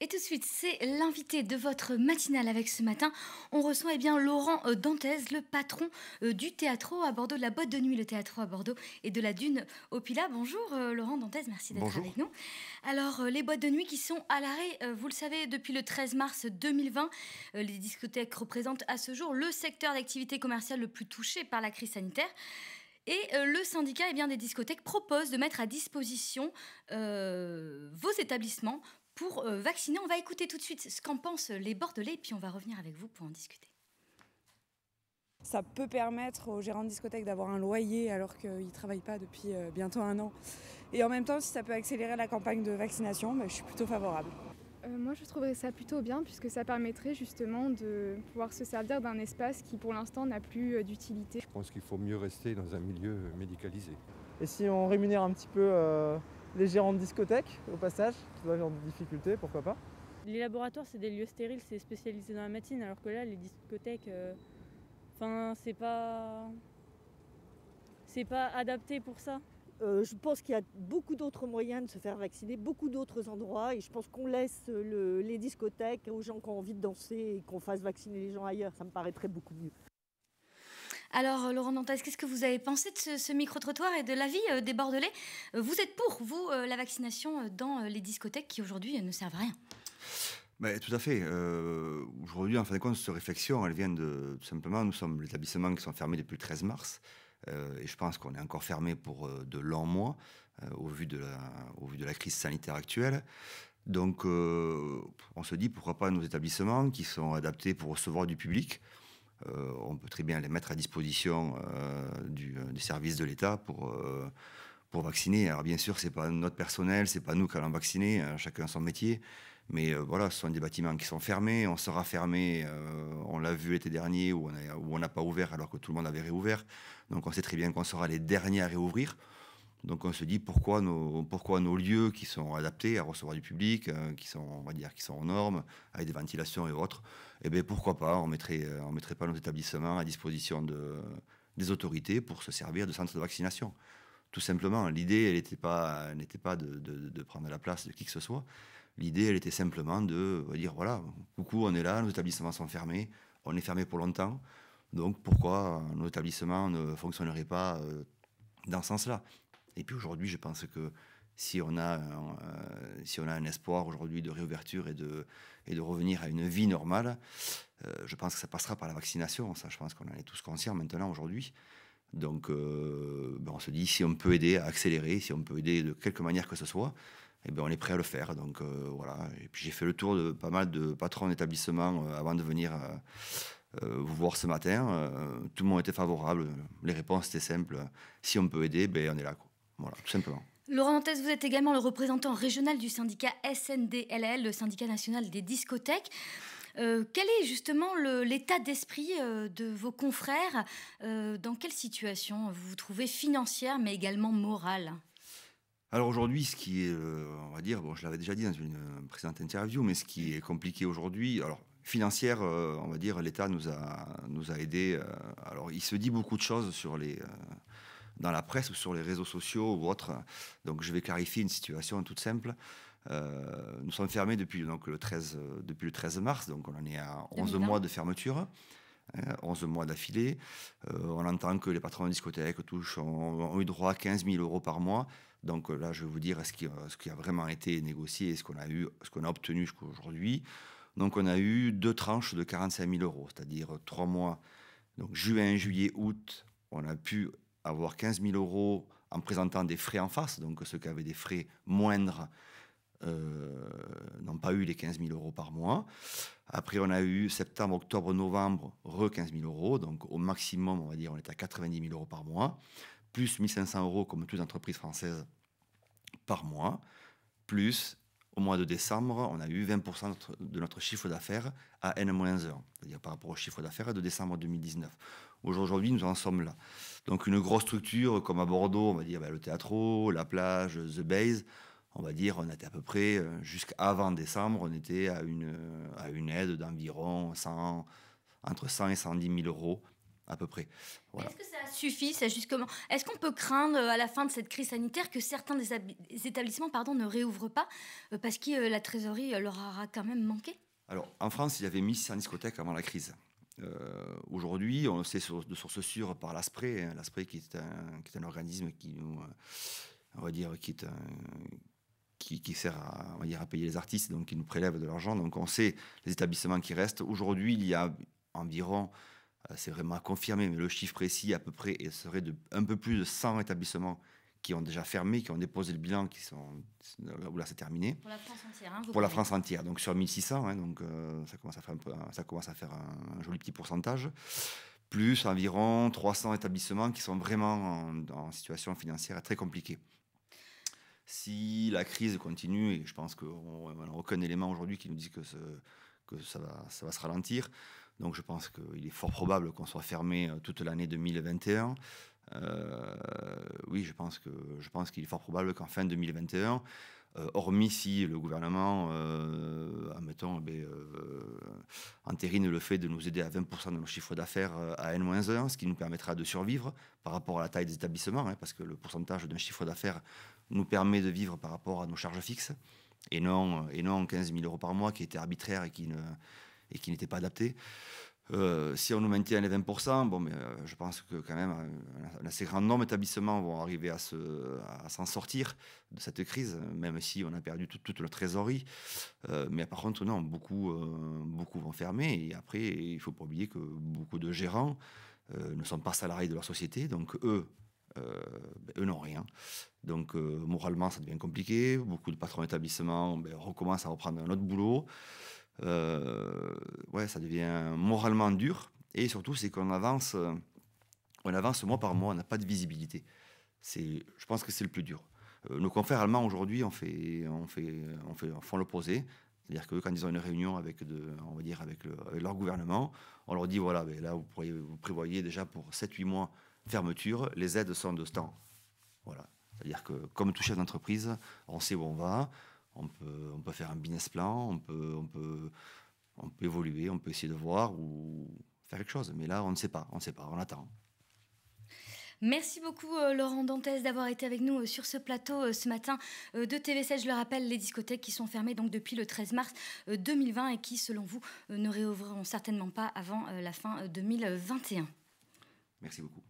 Et tout de suite, c'est l'invité de votre matinale avec ce matin. On reçoit eh bien Laurent euh, Dantès, le patron euh, du Théâtre à Bordeaux, de la boîte de nuit, le Théâtre à Bordeaux et de la Dune au Pila. Bonjour euh, Laurent Dantès, merci d'être avec nous. Alors, les boîtes de nuit qui sont à l'arrêt, vous le savez, depuis le 13 mars 2020, les discothèques représentent à ce jour le secteur d'activité commerciale le plus touché par la crise sanitaire. Et le syndicat eh bien, des discothèques propose de mettre à disposition vos établissements pour euh, vacciner. On va écouter tout de suite ce qu'en pensent les Bordelais, et puis on va revenir avec vous pour en discuter. Ça peut permettre aux gérants de discothèque d'avoir un loyer alors qu'ils ne travaillent pas depuis euh, bientôt un an. Et en même temps, si ça peut accélérer la campagne de vaccination, bah, je suis plutôt favorable. Euh, moi, je trouverais ça plutôt bien puisque ça permettrait justement de pouvoir se servir d'un espace qui pour l'instant n'a plus d'utilité. Je pense qu'il faut mieux rester dans un milieu médicalisé. Et si on rémunère un petit peu les gérants de discothèques, au passage, qui doivent avoir des difficultés, pourquoi pas. Les laboratoires, c'est des lieux stériles, c'est spécialisé dans la médecine, alors que là, les discothèques, euh, enfin, c'est pas. C'est pas adapté pour ça. Euh, je pense qu'il y a beaucoup d'autres moyens de se faire vacciner, beaucoup d'autres endroits, et je pense qu'on laisse les discothèques aux gens qui ont envie de danser et qu'on fasse vacciner les gens ailleurs. Ça me paraîtrait beaucoup mieux. Alors, euh, Laurent dantès, qu'est-ce que vous avez pensé de ce, micro-trottoir et de l'avis euh, des Bordelais euh, Vous êtes pour, vous, la vaccination dans les discothèques qui aujourd'hui ne servent à rien tout à fait. aujourd'hui, en fin de compte, cette réflexion, elle vient de tout simplement, nous sommes l'établissement qui sont fermés depuis le 13 mars. et je pense qu'on est encore fermé pour de longs mois au, au vu de la crise sanitaire actuelle. Donc, on se dit pourquoi pas nos établissements qui sont adaptés pour recevoir du public. Euh, on peut très bien les mettre à disposition euh, du, euh, service de l'État pour, pour vacciner. Alors bien sûr, ce n'est pas notre personnel, ce n'est pas nous qui allons vacciner, hein, chacun son métier. Mais voilà, ce sont des bâtiments qui sont fermés, on sera fermé, on l'a vu l'été dernier où on n'a pas ouvert alors que tout le monde avait réouvert. Donc on sait très bien qu'on sera les derniers à réouvrir. Donc on se dit pourquoi nos, pourquoi nos lieux qui sont adaptés à recevoir du public, euh, qui sont on va dire qui sont en normes, avec des ventilations et autres, eh ben, pourquoi pas on mettrait on mettrait pas nos établissements à disposition des autorités pour se servir de centres de vaccination. Tout simplement, l'idée n'était pas pas de, de, prendre la place de qui que ce soit. L'idée elle était simplement de dire voilà coucou on est là, nos établissements sont fermés, on est fermé pour longtemps. Donc pourquoi nos établissements ne fonctionneraient pas euh, dans ce sens-là et puis aujourd'hui, je pense que si on a un, euh, si on a un espoir aujourd'hui de réouverture et de, et de revenir à une vie normale, euh, je pense que ça passera par la vaccination. Ça, je pense qu'on en est tous conscients maintenant aujourd'hui. Donc, euh, ben, on se dit, si on peut aider à accélérer, si on peut aider de quelque manière que ce soit, eh ben on est prêt à le faire. Donc, voilà. Et puis, j'ai fait le tour de pas mal de patrons d'établissements avant de venir vous voir ce matin. tout le monde était favorable. Les réponses étaient simples. Si on peut aider, ben, on est là. Voilà, tout simplement. Laurent Nantes, vous êtes également le représentant régional du syndicat SNDLL, le syndicat national des discothèques. Euh, quel est justement l'état d'esprit euh, de vos confrères euh, Dans quelle situation vous vous trouvez financière mais également morale alors aujourd'hui, ce qui est, on va dire, bon, je l'avais déjà dit dans une précédente interview, mais ce qui est compliqué aujourd'hui, alors financière, on va dire, l'État nous a, nous a aidés. alors il se dit beaucoup de choses sur les, dans la presse ou sur les réseaux sociaux ou autres. Donc je vais clarifier une situation toute simple. Euh, nous sommes fermés depuis, donc, le 13, euh, depuis le 13 mars, donc on en est à 11 mois de fermeture. 11 hein, mois d'affilée. Euh, on entend que les patrons de discothèques touchent, ont, eu droit à 15 000 euros par mois. Donc là, je vais vous dire ce qui, ce qui a vraiment été négocié et ce qu'on a, eu, ce qu'on a obtenu jusqu'à aujourd'hui. Donc on a eu deux tranches de 45 000 euros, c'est-à-dire trois mois. Donc juin, juillet, août, on a pu avoir 15 000 euros en présentant des frais en face, donc ceux qui avaient des frais moindres euh, n'ont pas eu les 15 000 euros par mois. Après, on a eu septembre, octobre, novembre, re 15 000 euros, donc au maximum, on va dire, on est à 90 000 euros par mois, plus 1 500 euros comme toute entreprise française par mois, plus au mois de décembre, on a eu 20% de notre chiffre d'affaires à N-1, c'est-à-dire par rapport au chiffre d'affaires de décembre 2019. Aujourd'hui, nous en sommes là. Donc une grosse structure comme à Bordeaux, on va dire bah, le théâtre, la plage, The Base, on va dire on était à peu près, euh, jusqu'avant décembre, on était à une, euh, à une aide d'environ 100, entre 100 et 110 000 euros à peu près. Est-ce que ça suffit, Est-ce qu'on peut craindre euh, à la fin de cette crise sanitaire que certains des, établissements pardon, ne réouvrent pas parce que la trésorerie leur aura quand même manqué Alors en France, il y avait sa discothèques avant la crise. Euh, aujourd'hui, on sait de source sûre par l'ASPRE, hein, qui, qui, est un organisme qui nous, euh, on va qui, qui, sert à, dire, payer les artistes, donc qui nous prélève de l'argent. Donc on sait les établissements qui restent. Aujourd'hui, il y a environ, euh, c'est vraiment à confirmer, mais le chiffre précis à peu près serait de un peu plus de 100 établissements qui ont déjà fermé, qui ont déposé le bilan, qui sont où là c'est terminé. Pour la France entière. Hein, pour la France entière, donc sur 1600, hein, donc euh, ça commence à faire un, ça commence à faire un, joli petit pourcentage, plus environ 300 établissements qui sont vraiment en, situation financière très compliquée. Si la crise continue, et je pense qu'on n'a aucun élément aujourd'hui qui nous dit que, ce, que ça, va, ça va se ralentir, donc je pense qu'il est fort probable qu'on soit fermé euh, toute l'année 2021. Euh, oui, je pense que je pense qu'il est fort probable qu'en fin 2021, euh, hormis si le gouvernement, euh, admettons, ben, entérine le fait de nous aider à 20% de nos chiffres d'affaires à N-1, ce qui nous permettra de survivre par rapport à la taille des établissements, hein, parce que le pourcentage d'un chiffre d'affaires nous permet de vivre par rapport à nos charges fixes, et non, et non 15 000 euros par mois qui était arbitraire et qui ne et qui n'était pas adapté. Euh, si on nous maintient les 20%, bon, mais, euh, je pense que quand même euh, un, assez grand nombre d'établissements vont arriver à, s'en sortir de cette crise, même si on a perdu toute la trésorerie. mais par contre, non, beaucoup, beaucoup vont fermer. Et après, il faut pas oublier que beaucoup de gérants ne sont pas salariés de leur société, donc eux, ben, eux n'ont rien. Donc moralement, ça devient compliqué. Beaucoup de patrons d'établissements ben, recommencent à reprendre un autre boulot. Euh, ouais, ça devient moralement dur. Et surtout, c'est qu'on avance, euh, on avance mois par mois, on n'a pas de visibilité. C'est, je pense que c'est le plus dur. Euh, nos confrères allemands aujourd'hui, on fait, on fait, on fait, on font l'opposé. C'est-à-dire que quand ils ont une réunion avec, de, on va dire avec, leur gouvernement, on leur dit voilà, mais ben là vous, pourriez, vous prévoyez déjà pour 7-8 mois fermeture, les aides sont de ce temps. Voilà. C'est-à-dire que comme tout chef d'entreprise, on sait où on va, on peut, on peut faire un business plan, on peut, on, peut, on peut évoluer, on peut essayer de voir ou faire quelque chose. Mais là, on ne sait pas, on ne sait pas, on attend. Merci beaucoup euh, Laurent Dantès d'avoir été avec nous euh, sur ce plateau euh, ce matin de TV7. Je le rappelle, les discothèques qui sont fermées donc depuis le 13 mars 2020 et qui, selon vous, ne réouvriront certainement pas avant la fin 2021. Merci beaucoup.